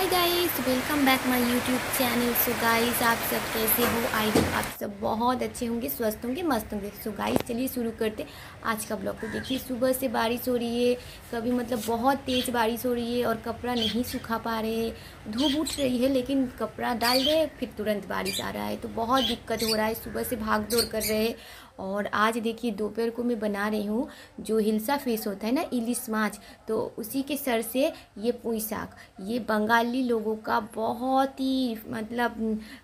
hi guys welcome back my YouTube channel so guys आप सब कैसे हो आई होप आप सब बहुत अच्छे होंगे स्वस्थ होंगे मस्त होंगे सो गाइस चलिए शुरू करते आज का ब्लॉग को देखिए सुबह से बारिश हो रही है कभी मतलब बहुत तेज़ बारिश हो रही है और कपड़ा नहीं सूखा पा रहे धूप उठ रही है लेकिन कपड़ा डाल रहे फिर तुरंत बारिश आ रहा है तो बहुत दिक्कत हो रहा है सुबह से भाग दौड़ कर रहे और आज देखिए दोपहर को मैं बना रही हूँ जो हिलसा फिश होता है ना इलिस माछ तो उसी के सर से ये पुई साग ये बंगाली लोगों का बहुत ही मतलब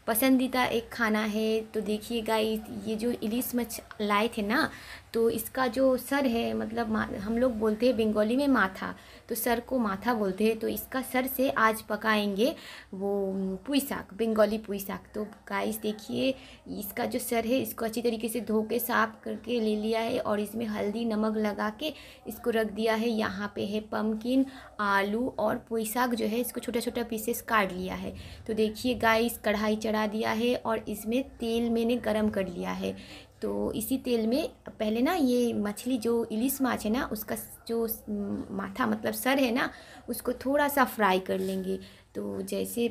पसंदीदा एक खाना है तो देखिए गाई ये जो इलिस मछ लाए थे ना तो इसका जो सर है मतलब हम लोग बोलते हैं बंगाली में माथा तो सर को माथा बोलते हैं तो इसका सर से आज पकाएंगे वो पुई साग बंगाली पुई साग तो गाइस देखिए इसका जो सर है इसको अच्छी तरीके से धो के साफ करके ले लिया है और इसमें हल्दी नमक लगा के इसको रख दिया है यहाँ पे है पम्पकिन आलू और पुई साग जो है इसको छोटा छोटा पीसेस काट लिया है तो देखिए गाइस कढ़ाई चढ़ा दिया है और इसमें तेल मैंने गरम कर लिया है तो इसी तेल में पहले ना ये मछली जो इलिस माछ है ना उसका जो माथा मतलब सर है ना उसको थोड़ा सा फ्राई कर लेंगे तो जैसे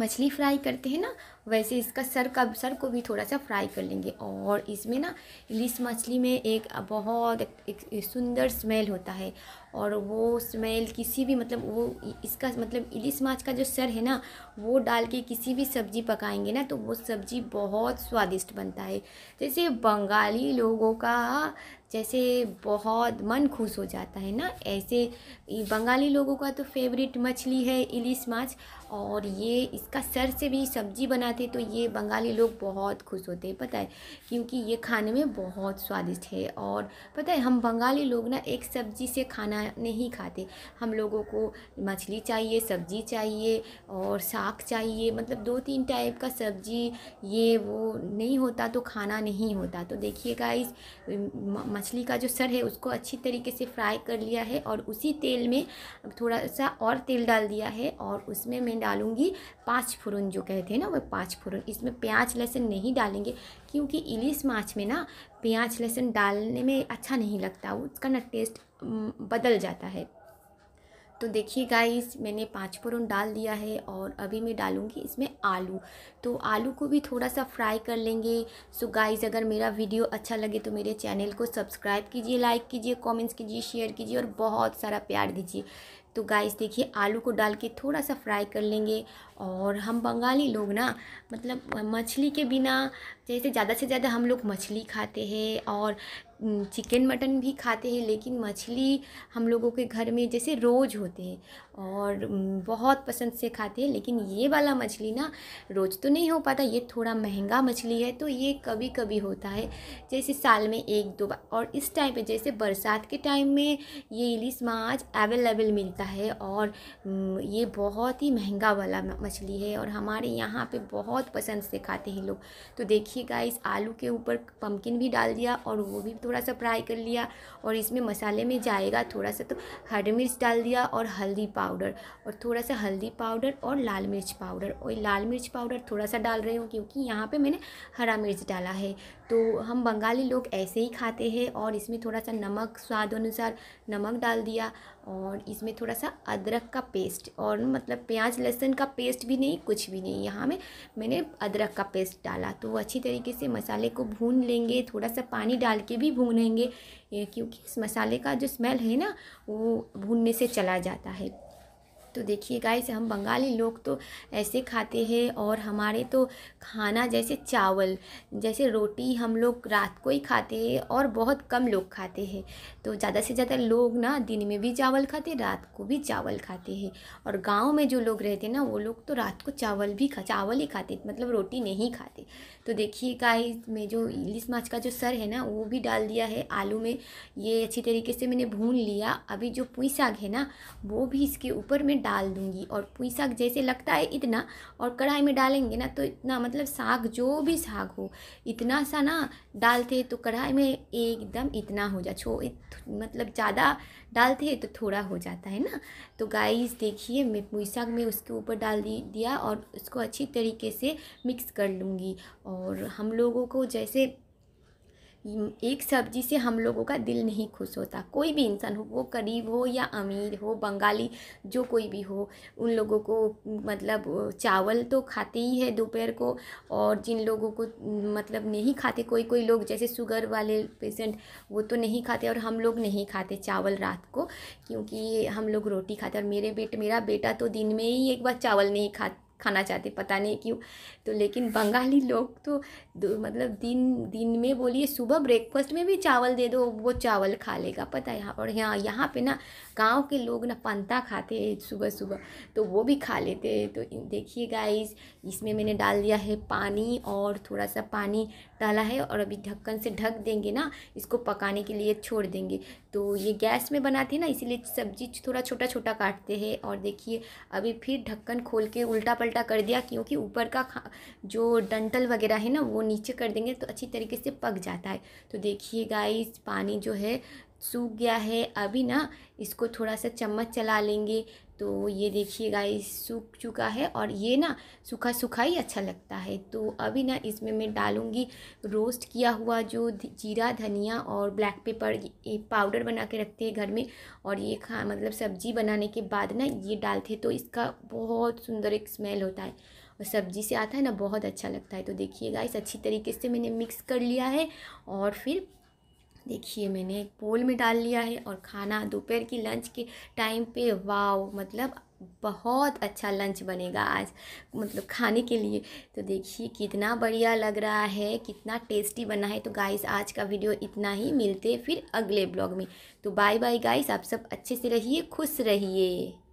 मछली फ्राई करते हैं ना वैसे इसका सर का सर को भी थोड़ा सा फ्राई कर लेंगे और इसमें ना इलिस मछली में एक बहुत एक, एक, एक सुंदर स्मेल होता है और वो स्मेल किसी भी मतलब वो इसका मतलब इलिस माछ का जो सर है ना वो डाल के किसी भी सब्ज़ी पकाएंगे ना तो वो सब्ज़ी बहुत स्वादिष्ट बनता है जैसे बंगाली लोगों का जैसे बहुत मन खुश हो जाता है ना ऐसे बंगाली लोगों का तो फेवरेट मछली है इलिस माछ और ये इसका सर से भी सब्जी बनाते तो ये बंगाली लोग बहुत खुश होते हैं पता है क्योंकि ये खाने में बहुत स्वादिष्ट है और पता है हम बंगाली लोग ना एक सब्जी से खाना नहीं खाते हम लोगों को मछली चाहिए सब्जी चाहिए और साग चाहिए मतलब दो तीन टाइप का सब्जी ये वो नहीं होता तो खाना नहीं होता तो देखिएगा इस मछली का जो सर है उसको अच्छी तरीके से फ्राई कर लिया है और उसी तेल में थोड़ा सा और तेल डाल दिया है और उसमें मैं डालूँगी पाँच फुरन जो कहते हैं ना वह पाँच फुरन इसमें प्याज लहसुन नहीं डालेंगे क्योंकि इलिस माछ में ना प्याज लहसुन डालने में अच्छा नहीं लगता उसका ना टेस्ट बदल जाता है तो देखिए गाइस मैंने पाँच फोरन डाल दिया है और अभी मैं डालूँगी इसमें आलू तो आलू को भी थोड़ा सा फ्राई कर लेंगे सो गाइस अगर मेरा वीडियो अच्छा लगे तो मेरे चैनल को सब्सक्राइब कीजिए लाइक कीजिए कमेंट्स कीजिए शेयर कीजिए और बहुत सारा प्यार दीजिए तो गाइस देखिए आलू को डाल के थोड़ा सा फ्राई कर लेंगे और हम बंगाली लोग ना मतलब मछली के बिना जैसे ज़्यादा से ज़्यादा हम लोग मछली खाते हैं और चिकन मटन भी खाते हैं लेकिन मछली हम लोगों के घर में जैसे रोज़ होते हैं और बहुत पसंद से खाते हैं लेकिन ये वाला मछली ना रोज़ तो नहीं हो पाता ये थोड़ा महंगा मछली है तो ये कभी कभी होता है जैसे साल में एक दो बार और इस टाइम पे जैसे बरसात के टाइम में ये इलिस माछ अवेलेबल मिलता है और ये बहुत ही महंगा वाला मछली है और हमारे यहाँ पे बहुत पसंद से खाते हैं लोग तो देखिएगा इस आलू के ऊपर पम्पकिन भी डाल दिया और वो भी तो थोड़ा सा फ्राई कर लिया और इसमें मसाले में जाएगा थोड़ा सा तो हरी मिर्च डाल दिया और हल्दी पाउडर और थोड़ा सा हल्दी पाउडर और लाल मिर्च पाउडर और लाल मिर्च पाउडर थोड़ा सा डाल रही हूँ क्योंकि यहाँ पे मैंने हरा मिर्च डाला है तो हम बंगाली लोग ऐसे ही खाते हैं और इसमें थोड़ा सा नमक स्वाद अनुसार नमक डाल दिया और इसमें थोड़ा सा अदरक का पेस्ट और मतलब प्याज लहसुन का पेस्ट भी नहीं कुछ भी नहीं यहाँ में मैंने अदरक का पेस्ट डाला तो अच्छी तरीके से मसाले को भून लेंगे थोड़ा सा पानी डाल के भी भूनेंगे क्योंकि इस मसाले का जो स्मेल है ना वो भूनने से चला जाता है तो देखिए गाइस हम बंगाली लोग तो ऐसे खाते हैं और हमारे तो खाना जैसे चावल जैसे रोटी हम लोग रात को ही खाते हैं और बहुत कम लोग खाते हैं तो ज़्यादा से ज़्यादा लोग ना दिन में भी चावल खाते रात को भी चावल खाते हैं और गांव में जो लोग रहते हैं ना वो लोग तो रात को चावल भी खा चावल ही खाते मतलब रोटी नहीं खाते तो देखिए गाइस में जो इलिस माछ का जो सर है ना वो भी डाल दिया है आलू में ये अच्छी तरीके से मैंने भून लिया अभी जो पुई साग है ना वो भी इसके ऊपर में डाल दूंगी और पुई साग जैसे लगता है इतना और कढ़ाई में डालेंगे ना तो इतना मतलब साग जो भी साग हो इतना सा ना डालते तो कढ़ाई में एकदम इतना हो जा छो मतलब ज़्यादा डालते हैं तो थोड़ा हो जाता है ना तो गाइस देखिए मैं पुई साग में उसके ऊपर डाल दिया और उसको अच्छी तरीके से मिक्स कर लूँगी और हम लोगों को जैसे एक सब्जी से हम लोगों का दिल नहीं खुश होता कोई भी इंसान हो वो गरीब हो या अमीर हो बंगाली जो कोई भी हो उन लोगों को मतलब चावल तो खाते ही है दोपहर को और जिन लोगों को मतलब नहीं खाते कोई कोई लोग जैसे शुगर वाले पेशेंट वो तो नहीं खाते और हम लोग नहीं खाते चावल रात को क्योंकि हम लोग रोटी खाते और मेरे बेट मेरा बेटा तो दिन में ही एक बार चावल नहीं खा खाना चाहते पता नहीं क्यों तो लेकिन बंगाली लोग तो मतलब दिन दिन में बोलिए सुबह ब्रेकफास्ट में भी चावल दे दो वो चावल खा लेगा पता है यहाँ और यहाँ यहाँ पे ना गांव के लोग ना पंता खाते हैं सुबह सुबह तो वो भी खा लेते हैं तो देखिए गाइस इसमें मैंने डाल दिया है पानी और थोड़ा सा पानी डाला है और अभी ढक्कन से ढक देंगे ना इसको पकाने के लिए छोड़ देंगे तो ये गैस में बनाते हैं ना इसीलिए सब्जी थोड़ा छोटा छोटा काटते हैं और देखिए अभी फिर ढक्कन खोल के उल्टा पलटा कर दिया क्योंकि ऊपर का जो डंटल वगैरह है ना वो नीचे कर देंगे तो अच्छी तरीके से पक जाता है तो देखिए गाइस पानी जो है सूख गया है अभी ना इसको थोड़ा सा चम्मच चला लेंगे तो ये देखिए गाइस सूख चुका है और ये ना सूखा सूखा ही अच्छा लगता है तो अभी ना इसमें मैं डालूँगी रोस्ट किया हुआ जो जीरा धनिया और ब्लैक पेपर पाउडर बना के रखते हैं घर में और ये खा मतलब सब्ज़ी बनाने के बाद ना ये डालते हैं तो इसका बहुत सुंदर एक स्मेल होता है और सब्ज़ी से आता है ना बहुत अच्छा लगता है तो देखिए गाइस अच्छी तरीके से मैंने मिक्स कर लिया है और फिर देखिए मैंने एक बोल में डाल लिया है और खाना दोपहर की लंच के टाइम पे वाओ मतलब बहुत अच्छा लंच बनेगा आज मतलब खाने के लिए तो देखिए कितना बढ़िया लग रहा है कितना टेस्टी बना है तो गाइस आज का वीडियो इतना ही मिलते फिर अगले ब्लॉग में तो बाय बाय गाइस आप सब अच्छे से रहिए खुश रहिए